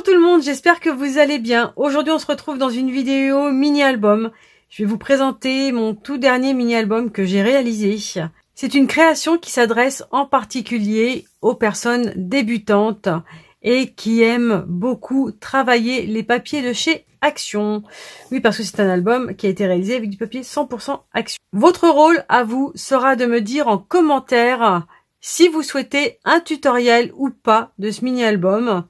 Bonjour tout le monde, j'espère que vous allez bien. Aujourd'hui on se retrouve dans une vidéo mini-album. Je vais vous présenter mon tout dernier mini-album que j'ai réalisé. C'est une création qui s'adresse en particulier aux personnes débutantes et qui aiment beaucoup travailler les papiers de chez Action. Oui, parce que c'est un album qui a été réalisé avec du papier 100% Action. Votre rôle à vous sera de me dire en commentaire si vous souhaitez un tutoriel ou pas de ce mini-album.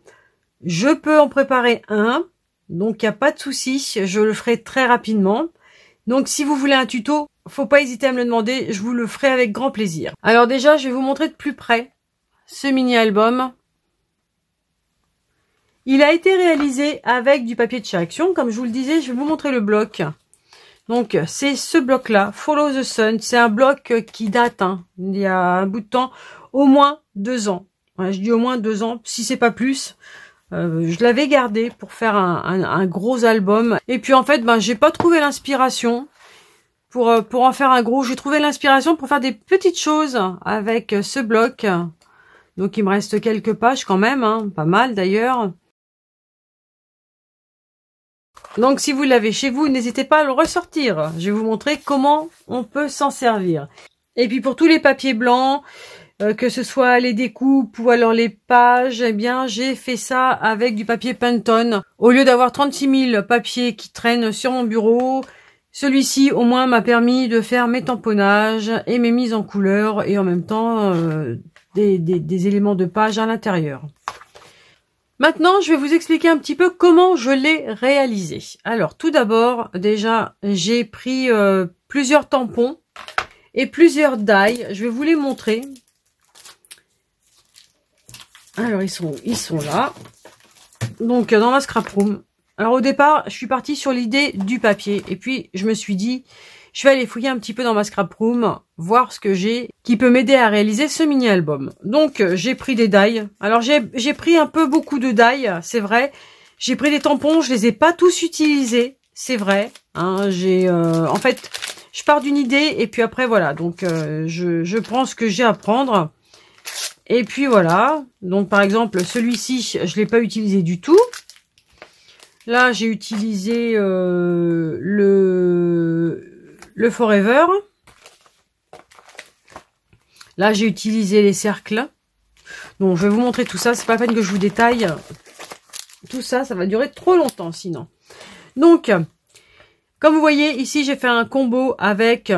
Je peux en préparer un, donc il n'y a pas de souci, je le ferai très rapidement. Donc si vous voulez un tuto, faut pas hésiter à me le demander, je vous le ferai avec grand plaisir. Alors déjà, je vais vous montrer de plus près ce mini-album. Il a été réalisé avec du papier de chez Comme je vous le disais, je vais vous montrer le bloc. Donc, c'est ce bloc-là, Follow the Sun. C'est un bloc qui date, hein, il y a un bout de temps, au moins deux ans. je dis au moins deux ans, si c'est pas plus. Euh, je l'avais gardé pour faire un, gros album. Et puis en fait, ben j'ai pas trouvé l'inspiration pour euh, pour en faire un gros. J'ai trouvé l'inspiration pour faire des petites choses avec euh, ce bloc. Donc il me reste quelques pages quand même, hein. pas mal d'ailleurs. Donc si vous l'avez chez vous, n'hésitez pas à le ressortir. Je vais vous montrer comment on peut s'en servir. Et puis pour tous les papiers blancs, euh, que ce soit les découpes ou alors les pages, eh bien j'ai fait ça avec du papier Pantone. Au lieu d'avoir 36 000 papiers qui traînent sur mon bureau, celui-ci au moins m'a permis de faire mes tamponnages et mes mises en couleur et en même temps euh, des, éléments de page à l'intérieur. Maintenant, je vais vous expliquer un petit peu comment je l'ai réalisé. Alors, tout d'abord, déjà, j'ai pris euh, plusieurs tampons et plusieurs dailles. Je vais vous les montrer. Alors, ils sont, ils sont là. Donc, dans ma scrap room. Alors, au départ, je suis partie sur l'idée du papier. Et puis, je me suis dit, je vais aller fouiller un petit peu dans ma scrap room, voir ce que j'ai qui peut m'aider à réaliser ce mini-album. Donc, j'ai pris des dailles. Alors, j'ai pris un peu beaucoup de dailles, c'est vrai. J'ai pris des tampons, je les ai pas tous utilisés, c'est vrai. Hein, j'ai, euh, en fait, je pars d'une idée et puis après, voilà. Donc, euh, je, je prends ce que j'ai à prendre. Et puis voilà, donc par exemple celui-ci, je ne l'ai pas utilisé du tout. Là, j'ai utilisé euh, le, le Forever. Là, j'ai utilisé les cercles. Donc, je vais vous montrer tout ça. C'est pas la peine que je vous détaille. Tout ça, ça va durer trop longtemps sinon. Donc, comme vous voyez, ici, j'ai fait un combo avec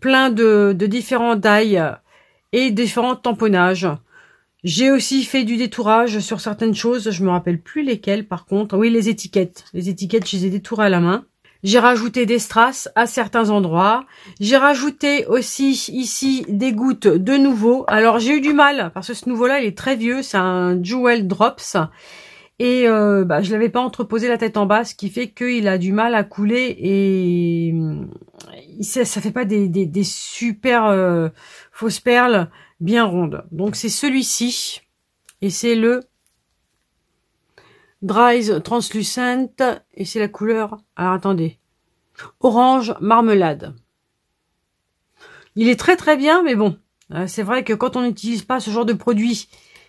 plein de, de différents tailles et différents tamponnages. J'ai aussi fait du détourage sur certaines choses, je me rappelle plus lesquelles par contre. Oui, les étiquettes. Les étiquettes, je les ai détourées à la main. J'ai rajouté des strass à certains endroits. J'ai rajouté aussi ici des gouttes de nouveau. Alors j'ai eu du mal parce que ce nouveau-là, il est très vieux. C'est un Jewel Drops. Et euh, bah, je l'avais pas entreposé la tête en bas, ce qui fait qu'il a du mal à couler et, ça, ça fait pas des, super euh, fausses perles bien rondes. Donc c'est celui-ci et c'est le Dries Translucent et c'est la couleur. Alors attendez, orange marmelade. Il est très très bien, mais bon, euh, c'est vrai que quand on n'utilise pas ce genre de produit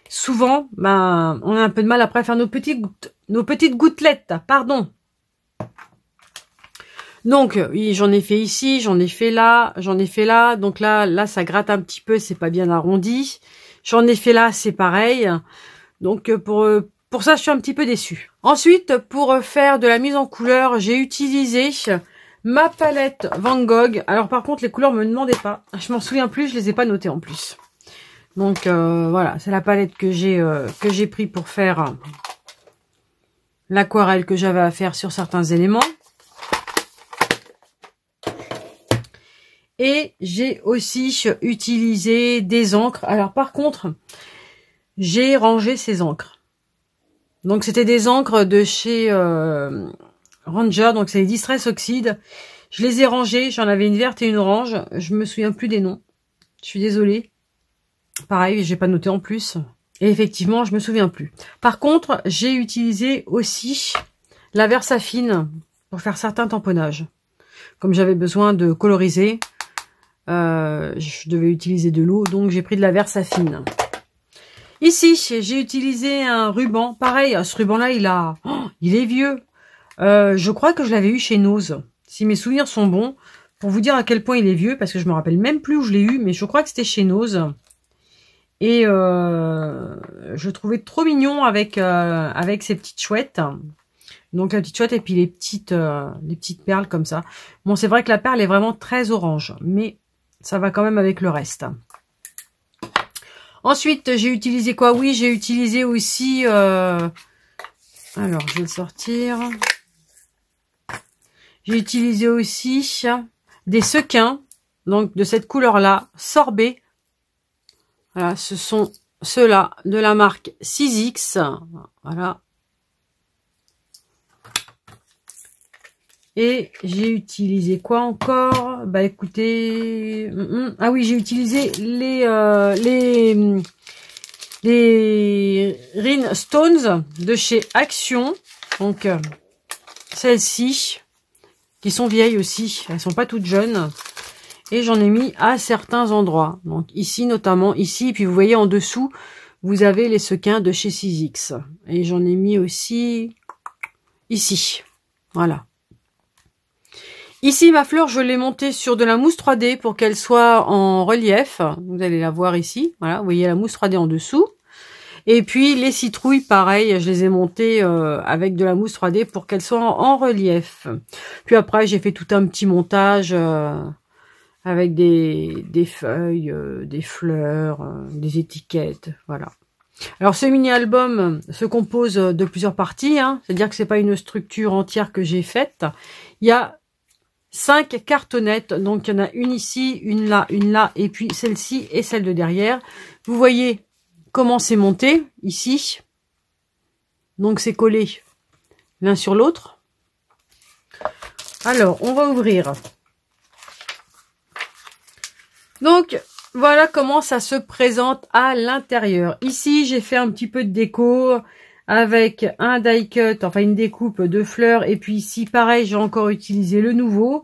souvent, ben, on a un peu de mal après à faire nos petites, nos petites gouttelettes, pardon. Donc, euh, oui, j'en ai fait ici, j'en ai fait là, j'en ai fait là. Donc là, là, ça gratte un petit peu, c'est pas bien arrondi. J'en ai fait là, c'est pareil. Donc, euh, pour, euh, pour ça, je suis un petit peu déçue. Ensuite, pour faire de la mise en couleur, j'ai utilisé ma palette Van Gogh. Alors, par contre, les couleurs, me demandaient pas. Je m'en souviens plus, je les ai pas notées en plus. Donc, voilà, c'est la palette que j'ai que j'ai pris pour faire l'aquarelle que j'avais à faire sur certains éléments. Et j'ai aussi utilisé des encres. Alors par contre, j'ai rangé ces encres. Donc c'était des encres de chez euh, Ranger, donc c'est les Distress Oxide. Je les ai rangées, j'en avais une verte et une orange. Je me souviens plus des noms. Je suis désolée. Pareil, j'ai pas noté en plus. Et effectivement, je me souviens plus. Par contre, j'ai utilisé aussi la Versafine pour faire certains tamponnages. Comme j'avais besoin de coloriser, euh, je devais utiliser de l'eau, donc j'ai pris de la verse affine Ici, j'ai utilisé un ruban. Pareil, ce ruban-là, il a, oh, il est vieux. Euh, je crois que je l'avais eu chez Nose, si mes souvenirs sont bons, pour vous dire à quel point il est vieux, parce que je me rappelle même plus où je l'ai eu, mais je crois que c'était chez Nose. Et euh, je trouvais trop mignon avec euh, avec ces petites chouettes. Donc la petite chouette et puis les petites, les petites perles comme ça. Bon, c'est vrai que la perle est vraiment très orange, mais ça va quand même avec le reste. Ensuite, j'ai utilisé quoi Oui, j'ai utilisé aussi... Euh, alors, je vais le sortir. J'ai utilisé aussi des sequins, donc de cette couleur-là, sorbet. Voilà, ce sont ceux-là de la marque 6X. Voilà, Et j'ai utilisé quoi encore Bah écoutez... Mm, mm. Ah oui, j'ai utilisé les... Euh, les mm, les Rhinestones de chez Action. Donc, euh, celles-ci, qui sont vieilles aussi. Elles sont pas toutes jeunes. Et j'en ai mis à certains endroits. Donc, ici notamment, ici. puis, vous voyez en dessous, vous avez les sequins de chez 6X. Et j'en ai mis aussi ici. Voilà. Ici, ma fleur, je l'ai montée sur de la mousse 3D pour qu'elle soit en relief. Vous allez la voir ici. Voilà, vous voyez la mousse 3D en dessous. Et puis les citrouilles, pareil, je les ai montées euh, avec de la mousse 3D pour qu'elles soient en, relief. Puis après, j'ai fait tout un petit montage euh, avec des, feuilles, euh, des fleurs, des étiquettes, voilà. Alors ce mini-album se compose de plusieurs parties, hein. c'est-à-dire que c'est pas une structure entière que j'ai faite. Il y a Cinq cartonnettes. Donc, il y en a une ici, une là, une là, et puis celle-ci et celle de derrière. Vous voyez comment c'est monté ici. Donc, c'est collé l'un sur l'autre. Alors, on va ouvrir. Donc, voilà comment ça se présente à l'intérieur. Ici, j'ai fait un petit peu de déco avec un die cut, enfin une découpe de fleurs. Et puis ici, pareil, j'ai encore utilisé le nouveau.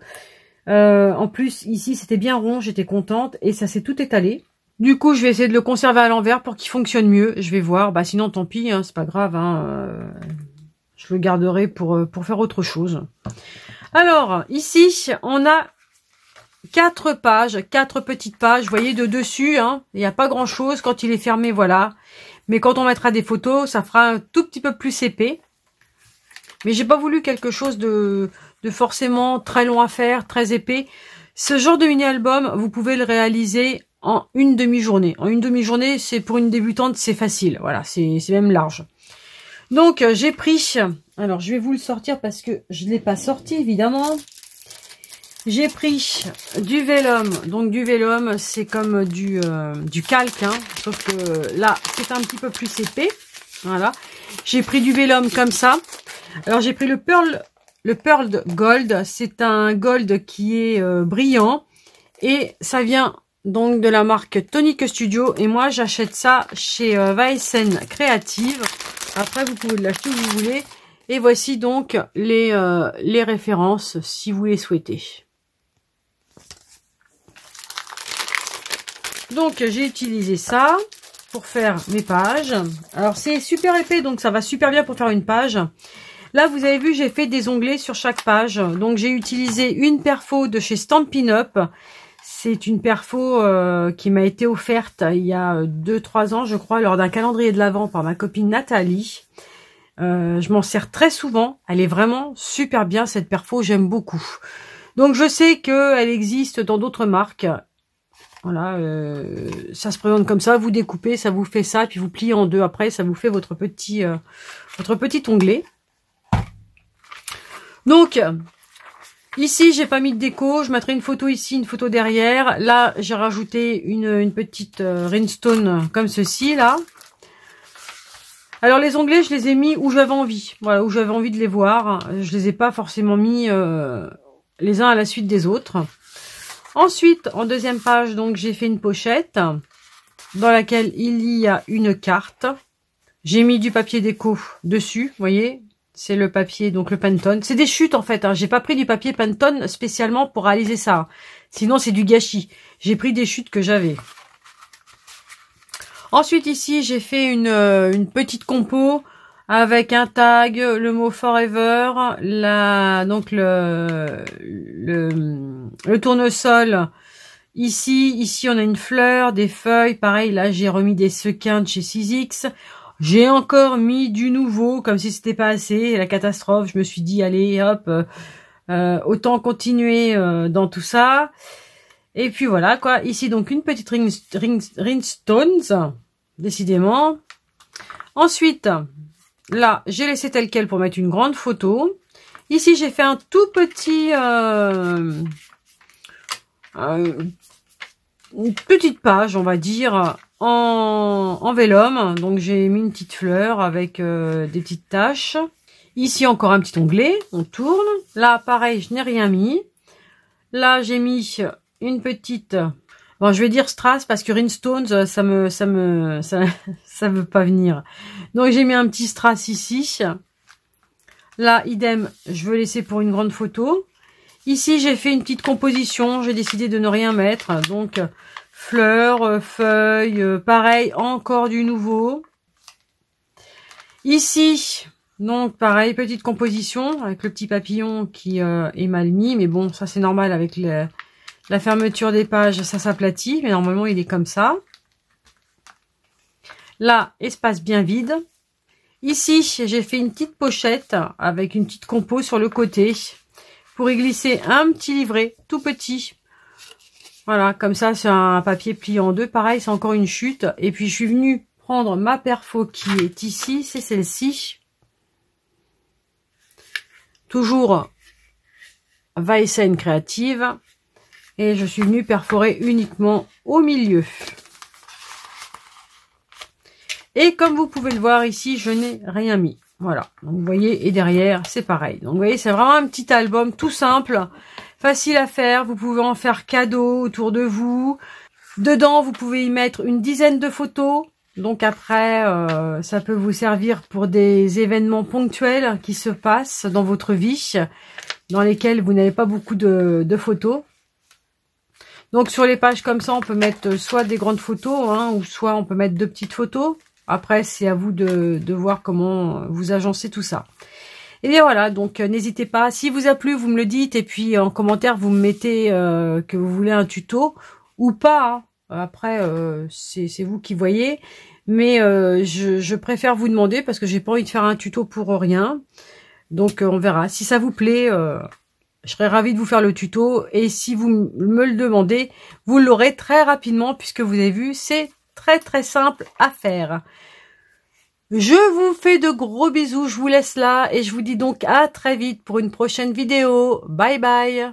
Euh, en plus, ici, c'était bien rond, j'étais contente et ça s'est tout étalé. Du coup, je vais essayer de le conserver à l'envers pour qu'il fonctionne mieux. Je vais voir. Bah, sinon, tant pis, hein, c'est pas grave. Hein. Euh, je le garderai pour, euh, pour faire autre chose. Alors, ici, on a quatre pages, quatre petites pages. Vous voyez, de dessus, hein. il n'y a pas grand-chose. Quand il est fermé, voilà. Mais quand on mettra des photos, ça fera un tout petit peu plus épais. Mais j'ai pas voulu quelque chose de, de forcément très long à faire, très épais. Ce genre de mini-album, vous pouvez le réaliser en une demi-journée. En une demi-journée, c'est pour une débutante, c'est facile. Voilà, c'est même large. Donc, euh, j'ai pris... Alors, je vais vous le sortir parce que je ne l'ai pas sorti, évidemment. J'ai pris du Vellum. Donc du vélum, c'est comme du, euh, du calque. Hein. sauf que là, c'est un petit peu plus épais. Voilà. J'ai pris du vélum comme ça. Alors j'ai pris le Pearl, le Pearl Gold. C'est un gold qui est euh, brillant. Et ça vient donc de la marque Tonic Studio. Et moi, j'achète ça chez Vaisen euh, Creative. Après, vous pouvez l'acheter où vous voulez. Et voici donc les, les références si vous les souhaitez. Donc, j'ai utilisé ça pour faire mes pages. Alors, c'est super épais, donc ça va super bien pour faire une page. Là, vous avez vu, j'ai fait des onglets sur chaque page. Donc, j'ai utilisé une perfo de chez Stampin' Up. C'est une perfo euh, qui m'a été offerte il y a 2-3 euh, ans, je crois, lors d'un calendrier de l'Avent par ma copine Nathalie. Euh, je m'en sers très souvent. Elle est vraiment super bien, cette perfo. J'aime beaucoup. Donc, je sais qu'elle existe dans d'autres marques. Voilà, euh, ça se présente comme ça, vous découpez, ça vous fait ça, puis vous pliez en deux après, ça vous fait votre petit, euh, votre petit onglet. Donc, ici, j'ai pas mis de déco, je mettrai une photo ici, une photo derrière. Là, j'ai rajouté une, petite euh, rhinestone comme ceci, là. Alors les onglets, je les ai mis où j'avais envie, voilà, où j'avais envie de les voir. Je les ai pas forcément mis les uns à la suite des autres. Ensuite, en deuxième page, donc j'ai fait une pochette dans laquelle il y a une carte. J'ai mis du papier déco dessus, vous voyez, c'est le papier, donc le Pantone. C'est des chutes en fait. je hein. J'ai pas pris du papier Pantone spécialement pour réaliser ça. Sinon c'est du gâchis. J'ai pris des chutes que j'avais. Ensuite ici j'ai fait une, euh, une, petite compo avec un tag, le mot forever, la, donc le, le, tournesol. Ici, ici, on a une fleur, des feuilles. Pareil, là, j'ai remis des sequins de chez 6X. J'ai encore mis du nouveau, comme si c'était pas assez. La catastrophe, je me suis dit, allez, hop, euh, euh, autant continuer euh, dans tout ça. Et puis voilà, quoi. Ici, donc, une petite ring, ring, décidément. Ensuite, Là, j'ai laissé tel quel pour mettre une grande photo. Ici, j'ai fait un tout petit... Euh, euh, une petite page, on va dire, en, en vélum. Donc, j'ai mis une petite fleur avec euh, des petites taches. Ici, encore un petit onglet. On tourne. Là, pareil, je n'ai rien mis. Là, j'ai mis une petite Bon, je vais dire Strass parce que Rhinestones, euh, ça me, ça me, ça, ça veut pas venir. Donc j'ai mis un petit Strass ici. Là, idem, je veux laisser pour une grande photo. Ici, j'ai fait une petite composition. J'ai décidé de ne rien mettre. Donc, fleurs, euh, feuilles, euh, pareil, encore du nouveau. Ici, donc pareil, petite composition avec le petit papillon qui est mal mis. Mais bon, ça c'est normal avec les, la fermeture des pages, ça s'aplatit, mais normalement, il est comme ça. Là, espace bien vide. Ici, j'ai fait une petite pochette avec une petite compo sur le côté pour y glisser un petit livret tout petit. Voilà, comme ça, c'est un papier plié en deux. Pareil, c'est encore une chute. Et puis, je suis venue prendre ma perfo qui est ici. C'est celle-ci. Toujours scène Créative. Et je suis venue perforer uniquement au milieu. Et comme vous pouvez le voir ici, je n'ai rien mis. Voilà, vous voyez, et derrière, c'est pareil. Donc vous voyez, c'est vraiment un petit album tout simple, facile à faire. Vous pouvez en faire cadeau autour de vous. Dedans, vous pouvez y mettre une dizaine de photos. Donc après, euh, ça peut vous servir pour des événements ponctuels qui se passent dans votre vie, dans lesquels vous n'avez pas beaucoup de, de photos. Donc sur les pages comme ça, on peut mettre euh, soit des grandes photos, hein, ou soit on peut mettre deux petites photos. Après, c'est à vous de, voir comment euh, vous agencez tout ça. Et bien voilà, donc euh, n'hésitez pas. Si vous a plu, vous me le dites. Et puis en commentaire, vous me mettez que vous voulez un tuto ou pas. Hein. Après, c'est vous qui voyez. Mais je, je, préfère vous demander parce que j'ai pas envie de faire un tuto pour rien. Donc on verra. Si ça vous plaît je serais ravie de vous faire le tuto et si vous me le demandez, vous l'aurez très rapidement puisque vous avez vu, c'est très très simple à faire. Je vous fais de gros bisous, je vous laisse là et je vous dis donc à très vite pour une prochaine vidéo. Bye bye